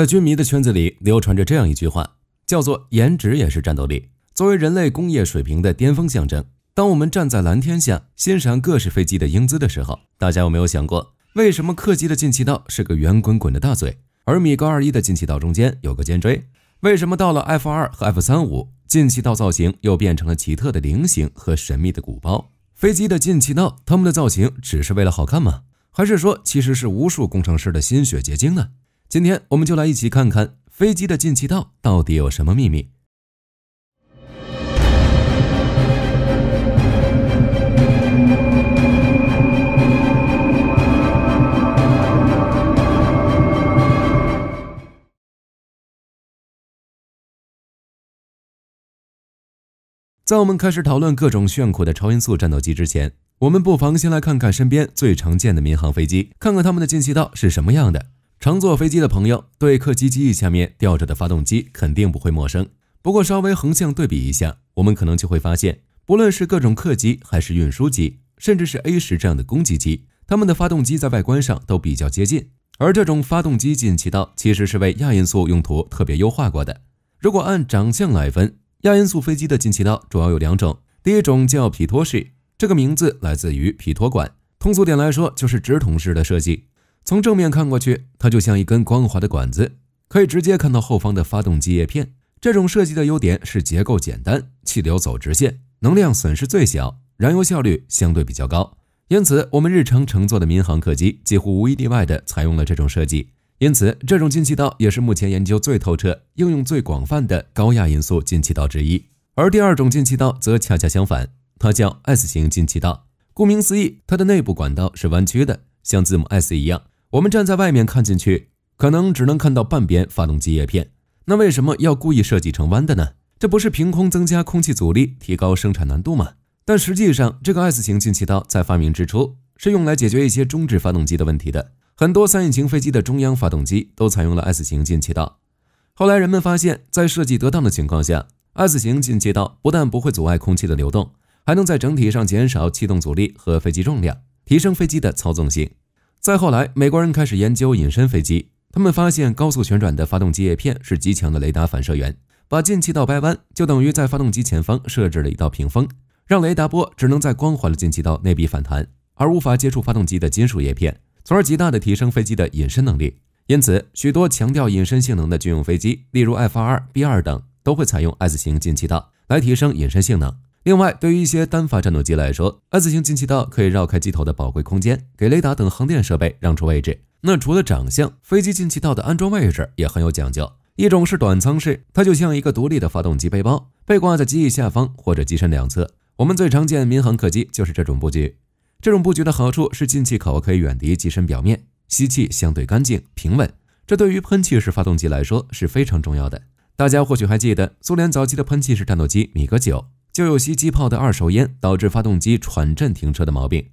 在军迷的圈子里流传着这样一句话，叫做“颜值也是战斗力”。作为人类工业水平的巅峰象征，当我们站在蓝天下欣赏各式飞机的英姿的时候，大家有没有想过，为什么客机的进气道是个圆滚滚的大嘴，而米格二一的进气道中间有个尖锥？为什么到了 F 二和 F 三五，进气道造型又变成了奇特的菱形和神秘的鼓包？飞机的进气道，它们的造型只是为了好看吗？还是说，其实是无数工程师的心血结晶呢？今天我们就来一起看看飞机的进气道到底有什么秘密。在我们开始讨论各种炫酷的超音速战斗机之前，我们不妨先来看看身边最常见的民航飞机，看看他们的进气道是什么样的。常坐飞机的朋友对客机机翼下面吊着的发动机肯定不会陌生。不过稍微横向对比一下，我们可能就会发现，不论是各种客机，还是运输机，甚至是 A 十这样的攻击机，它们的发动机在外观上都比较接近。而这种发动机进气道其实是为亚音速用途特别优化过的。如果按长相来分，亚音速飞机的进气道主要有两种，第一种叫皮托式，这个名字来自于皮托管，通俗点来说就是直筒式的设计。从正面看过去，它就像一根光滑的管子，可以直接看到后方的发动机叶片。这种设计的优点是结构简单，气流走直线，能量损失最小，燃油效率相对比较高。因此，我们日常乘坐的民航客机几乎无一例外的采用了这种设计。因此，这种进气道也是目前研究最透彻、应用最广泛的高压音速进气道之一。而第二种进气道则恰恰相反，它叫 S 型进气道。顾名思义，它的内部管道是弯曲的，像字母 S 一样。我们站在外面看进去，可能只能看到半边发动机叶片。那为什么要故意设计成弯的呢？这不是凭空增加空气阻力，提高生产难度吗？但实际上，这个 S 型进气道在发明之初是用来解决一些中置发动机的问题的。很多三引擎飞机的中央发动机都采用了 S 型进气道。后来人们发现，在设计得当的情况下，S 型进气道不但不会阻碍空气的流动，还能在整体上减少气动阻力和飞机重量，提升飞机的操纵性。再后来，美国人开始研究隐身飞机。他们发现，高速旋转的发动机叶片是极强的雷达反射源。把进气道掰弯，就等于在发动机前方设置了一道屏风，让雷达波只能在光滑的进气道内壁反弹，而无法接触发动机的金属叶片，从而极大的提升飞机的隐身能力。因此，许多强调隐身性能的军用飞机，例如 F 二、B 二等，都会采用 S 型进气道来提升隐身性能。另外，对于一些单发战斗机来说，S 型进气道可以绕开机头的宝贵空间，给雷达等航电设备让出位置。那除了长相，飞机进气道的安装位置也很有讲究。一种是短舱式，它就像一个独立的发动机背包，被挂在机翼下方或者机身两侧。我们最常见民航客机就是这种布局。这种布局的好处是进气口可以远离机身表面，吸气相对干净平稳。这对于喷气式发动机来说是非常重要的。大家或许还记得苏联早期的喷气式战斗机米格九。就有吸气炮的二手烟导致发动机喘振停车的毛病。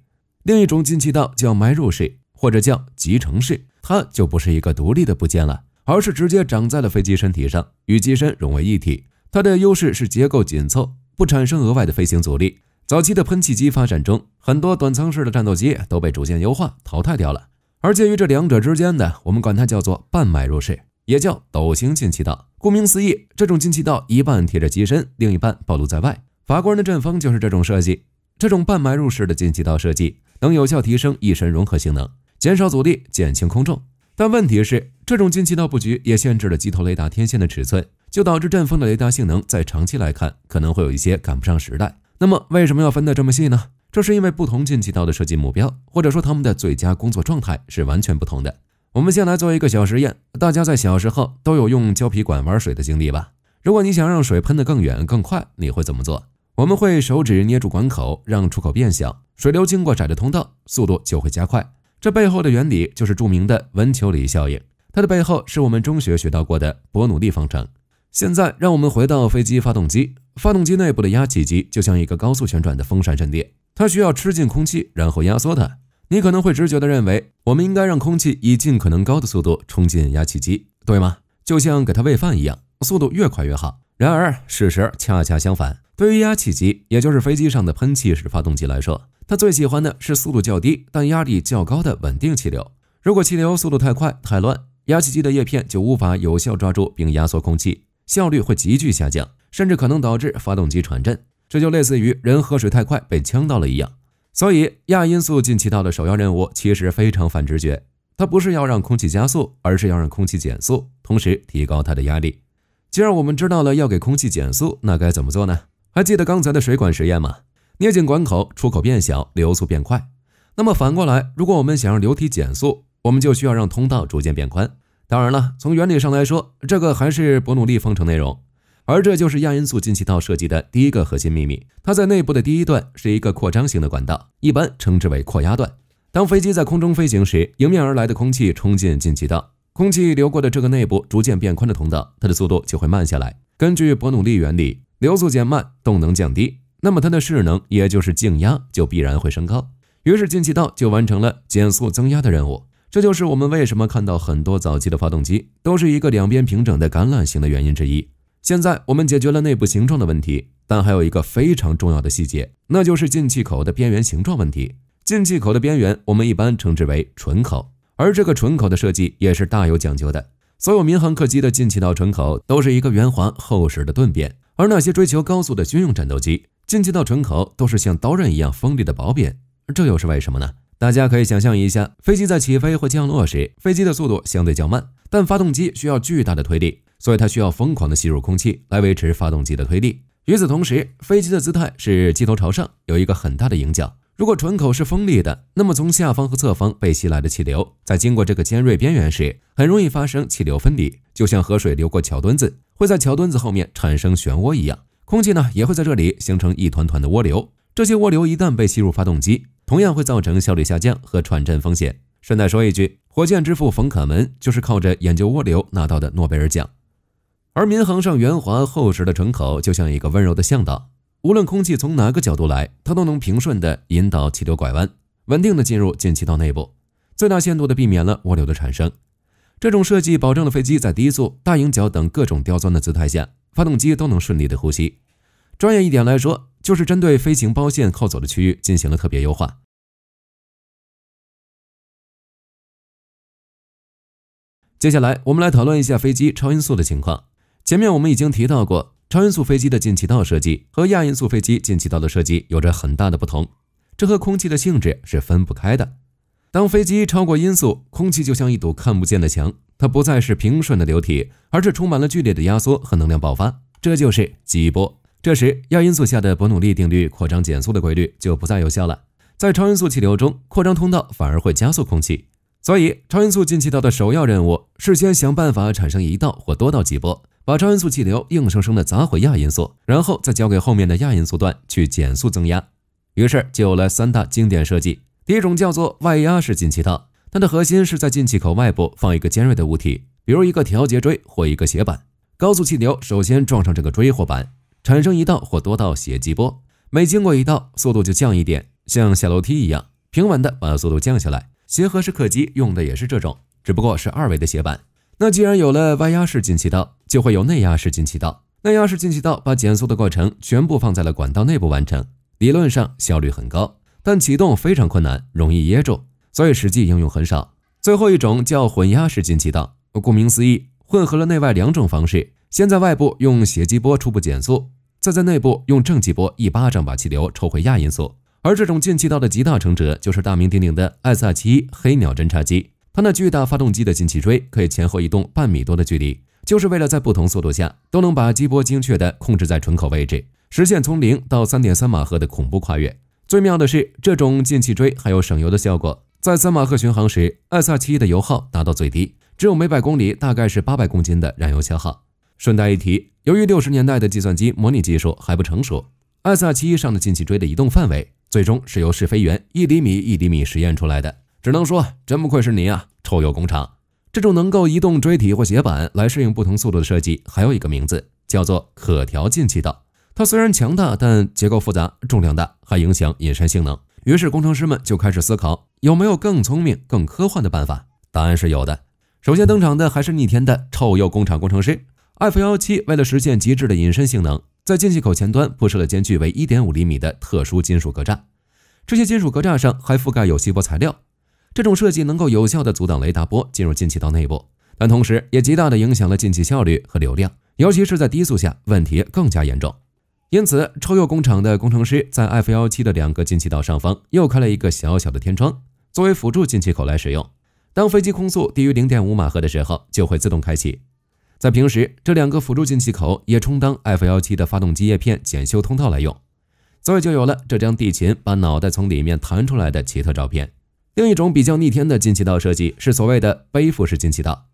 另一种进气道叫埋入式或者叫集成式，它就不是一个独立的部件了，而是直接长在了飞机身体上，与机身融为一体。它的优势是结构紧凑，不产生额外的飞行阻力。早期的喷气机发展中，很多短舱式的战斗机都被逐渐优化淘汰掉了。而介于这两者之间的，我们管它叫做半埋入式，也叫斗形进气道。顾名思义，这种进气道一半贴着机身，另一半暴露在外。法国人的阵风就是这种设计，这种半埋入式的进气道设计能有效提升翼身融合性能，减少阻力，减轻空重。但问题是，这种进气道布局也限制了机头雷达天线的尺寸，就导致阵风的雷达性能在长期来看可能会有一些赶不上时代。那么为什么要分得这么细呢？这是因为不同进气道的设计目标，或者说他们的最佳工作状态是完全不同的。我们先来做一个小实验，大家在小时候都有用胶皮管玩水的经历吧？如果你想让水喷得更远更快，你会怎么做？我们会手指捏住管口，让出口变小，水流经过窄的通道，速度就会加快。这背后的原理就是著名的文丘里效应，它的背后是我们中学学到过的伯努利方程。现在让我们回到飞机发动机，发动机内部的压气机就像一个高速旋转的风扇阵列，它需要吃进空气然后压缩它。你可能会直觉地认为，我们应该让空气以尽可能高的速度冲进压气机，对吗？就像给它喂饭一样，速度越快越好。然而事实恰恰相反。对于压气机，也就是飞机上的喷气式发动机来说，它最喜欢的是速度较低但压力较高的稳定气流。如果气流速度太快太乱，压气机的叶片就无法有效抓住并压缩空气，效率会急剧下降，甚至可能导致发动机传震。这就类似于人喝水太快被呛到了一样。所以，亚音速进气道的首要任务其实非常反直觉：它不是要让空气加速，而是要让空气减速，同时提高它的压力。既然我们知道了要给空气减速，那该怎么做呢？还记得刚才的水管实验吗？捏紧管口，出口变小，流速变快。那么反过来，如果我们想让流体减速，我们就需要让通道逐渐变宽。当然了，从原理上来说，这个还是伯努利方程内容。而这就是亚音速进气道设计的第一个核心秘密。它在内部的第一段是一个扩张型的管道，一般称之为扩压段。当飞机在空中飞行时，迎面而来的空气冲进进气道，空气流过的这个内部逐渐变宽的通道，它的速度就会慢下来。根据伯努利原理。流速减慢，动能降低，那么它的势能，也就是静压，就必然会升高。于是进气道就完成了减速增压的任务。这就是我们为什么看到很多早期的发动机都是一个两边平整的橄榄形的原因之一。现在我们解决了内部形状的问题，但还有一个非常重要的细节，那就是进气口的边缘形状问题。进气口的边缘，我们一般称之为唇口，而这个唇口的设计也是大有讲究的。所有民航客机的进气道唇口都是一个圆滑厚实的钝边。而那些追求高速的军用战斗机进气道唇口都是像刀刃一样锋利的薄扁，这又是为什么呢？大家可以想象一下，飞机在起飞或降落时，飞机的速度相对较慢，但发动机需要巨大的推力，所以它需要疯狂的吸入空气来维持发动机的推力。与此同时，飞机的姿态是机头朝上，有一个很大的迎角。如果唇口是锋利的，那么从下方和侧方被吸来的气流，在经过这个尖锐边缘时，很容易发生气流分离，就像河水流过桥墩子会在桥墩子后面产生漩涡一样，空气呢也会在这里形成一团团的涡流。这些涡流一旦被吸入发动机，同样会造成效率下降和喘震风险。顺带说一句，火箭之父冯·卡门就是靠着研究涡流拿到的诺贝尔奖。而民航上圆滑厚实的唇口，就像一个温柔的向导。无论空气从哪个角度来，它都能平顺地引导气流拐弯，稳定的进入进气道内部，最大限度地避免了涡流的产生。这种设计保证了飞机在低速、大迎角等各种刁钻的姿态下，发动机都能顺利地呼吸。专业一点来说，就是针对飞行包线靠左的区域进行了特别优化。接下来，我们来讨论一下飞机超音速的情况。前面我们已经提到过。超音速飞机的进气道设计和亚音速飞机进气道的设计有着很大的不同，这和空气的性质是分不开的。当飞机超过音速，空气就像一堵看不见的墙，它不再是平顺的流体，而是充满了剧烈的压缩和能量爆发，这就是激波。这时，亚音速下的伯努利定律扩张减速的规律就不再有效了，在超音速气流中，扩张通道反而会加速空气。所以，超音速进气道的首要任务，事先想办法产生一道或多道激波，把超音速气流硬生生的砸毁亚音速，然后再交给后面的亚音速段去减速增压。于是，就有了三大经典设计。第一种叫做外压式进气道，它的核心是在进气口外部放一个尖锐的物体，比如一个调节锥或一个斜板。高速气流首先撞上这个锥或板，产生一道或多道斜激波，每经过一道，速度就降一点，像下楼梯一样，平稳的把速度降下来。协和式客机用的也是这种，只不过是二维的斜板。那既然有了外压式进气道，就会有内压式进气道。内压式进气道把减速的过程全部放在了管道内部完成，理论上效率很高，但启动非常困难，容易噎住，所以实际应用很少。最后一种叫混压式进气道，顾名思义，混合了内外两种方式，先在外部用斜激波初步减速，再在内部用正激波一巴掌把气流抽回亚音速。而这种进气道的集大成者，就是大名鼎鼎的艾萨奇黑鸟侦察机。它那巨大发动机的进气锥可以前后移动半米多的距离，就是为了在不同速度下都能把激波精确地控制在唇口位置，实现从零到三点三马赫的恐怖跨越。最妙的是，这种进气锥还有省油的效果，在三马赫巡航时，艾萨奇的油耗达到最低，只有每百公里大概是八百公斤的燃油消耗。顺带一提，由于六十年代的计算机模拟技术还不成熟，艾萨奇上的进气锥的移动范围。最终是由试飞员一厘米一厘米实验出来的，只能说真不愧是你啊，臭鼬工厂！这种能够移动锥体或斜板来适应不同速度的设计，还有一个名字叫做可调进气道。它虽然强大，但结构复杂、重量大，还影响隐身性能。于是工程师们就开始思考有没有更聪明、更科幻的办法。答案是有的。首先登场的还是逆天的臭鼬工厂工程师 F- 幺七，为了实现极致的隐身性能。在进气口前端铺设了间距为一点五厘米的特殊金属格栅，这些金属格栅上还覆盖有锡箔材料。这种设计能够有效地阻挡雷达波进入进气道内部，但同时也极大地影响了进气效率和流量，尤其是在低速下问题更加严重。因此，超右工厂的工程师在 F 幺七的两个进气道上方又开了一个小小的天窗，作为辅助进气口来使用。当飞机空速低于零点五马赫的时候，就会自动开启。在平时，这两个辅助进气口也充当 F-17 的发动机叶片检修通道来用，所以就有了这张地勤把脑袋从里面弹出来的奇特照片。另一种比较逆天的进气道设计是所谓的背负式进气道，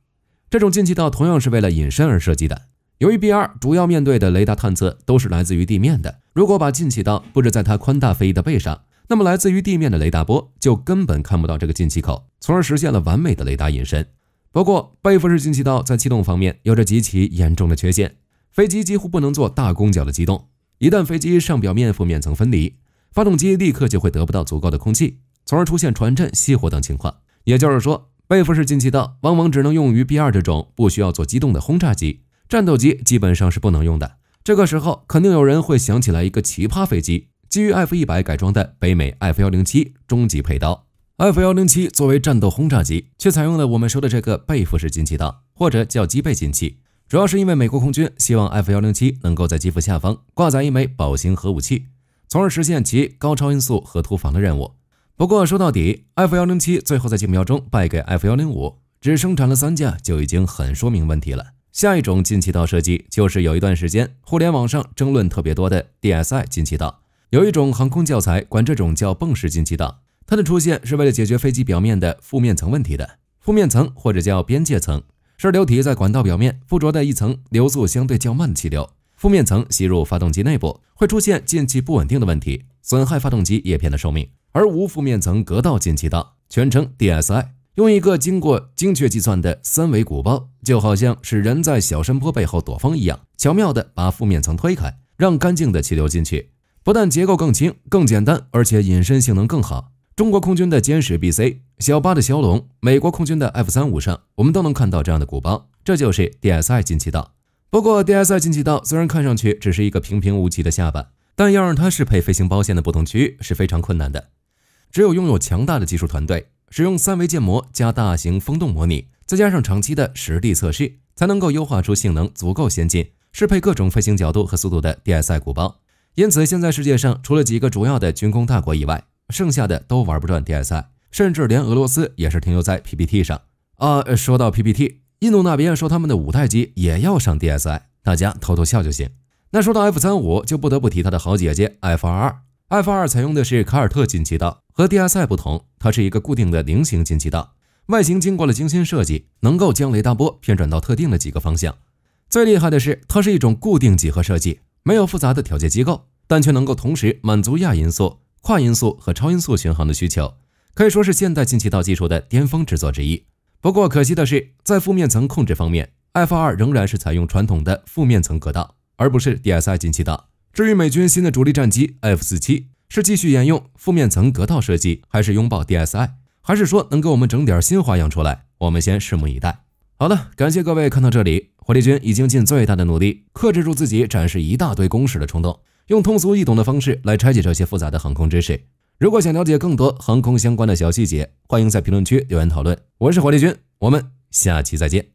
这种进气道同样是为了隐身而设计的。由于 B-2 主要面对的雷达探测都是来自于地面的，如果把进气道布置在它宽大飞翼的背上，那么来自于地面的雷达波就根本看不到这个进气口，从而实现了完美的雷达隐身。不过，背负式进气道在气动方面有着极其严重的缺陷，飞机几乎不能做大攻角的机动。一旦飞机上表面覆面层分离，发动机立刻就会得不到足够的空气，从而出现传震、熄火等情况。也就是说，背负式进气道往往只能用于 B2 这种不需要做机动的轰炸机、战斗机，基本上是不能用的。这个时候，肯定有人会想起来一个奇葩飞机，基于 F100 改装的北美 F107 终极配刀。F-107 作为战斗轰炸机，却采用了我们说的这个背负式进气道，或者叫机背进气，主要是因为美国空军希望 F-107 能够在机腹下方挂载一枚宝型核武器，从而实现其高超音速和突防的任务。不过说到底，F-107 最后在竞标中败给 F-105，只生产了三架就已经很说明问题了。下一种进气道设计就是有一段时间互联网上争论特别多的 DSI 进气道，有一种航空教材管这种叫泵式进气道。它的出现是为了解决飞机表面的负面层问题的。负面层或者叫边界层，是流体在管道表面附着的一层流速相对较慢的气流。负面层吸入发动机内部会出现进气不稳定的问题，损害发动机叶片的寿命。而无负面层隔道进气道，全称 DSI，用一个经过精确计算的三维鼓包，就好像是人在小山坡背后躲风一样，巧妙的把负面层推开，让干净的气流进去。不但结构更轻、更简单，而且隐身性能更好。中国空军的歼十 B/C、小八的枭龙，美国空军的 F 三五上，我们都能看到这样的鼓包，这就是 DSI 进气道。不过，DSI 进气道虽然看上去只是一个平平无奇的下巴，但要让它适配飞行包线的不同区域是非常困难的。只有拥有强大的技术团队，使用三维建模加大型风洞模拟，再加上长期的实地测试，才能够优化出性能足够先进、适配各种飞行角度和速度的 DSI 鼓包。因此，现在世界上除了几个主要的军工大国以外，剩下的都玩不转 DSI，甚至连俄罗斯也是停留在 PPT 上啊。说到 PPT，印度那边说他们的五代机也要上 DSI，大家偷偷笑就行。那说到 F 三五，就不得不提他的好姐姐 F 二二。F 二采用的是卡尔特进气道，和 DSI 不同，它是一个固定的菱形进气道，外形经过了精心设计，能够将雷达波偏转到特定的几个方向。最厉害的是，它是一种固定几何设计，没有复杂的调节机构，但却能够同时满足亚音速。跨音速和超音速巡航的需求可以说是现代进气道技术的巅峰之作之一。不过可惜的是，在负面层控制方面，F 二仍然是采用传统的负面层格道，而不是 DSI 进气道。至于美军新的主力战机 F 四七，是继续沿用负面层格道设计，还是拥抱 DSI，还是说能给我们整点新花样出来？我们先拭目以待。好的，感谢各位看到这里。火力军已经尽最大的努力克制住自己展示一大堆公式的冲动，用通俗易懂的方式来拆解这些复杂的航空知识。如果想了解更多航空相关的小细节，欢迎在评论区留言讨论。我是火力军，我们下期再见。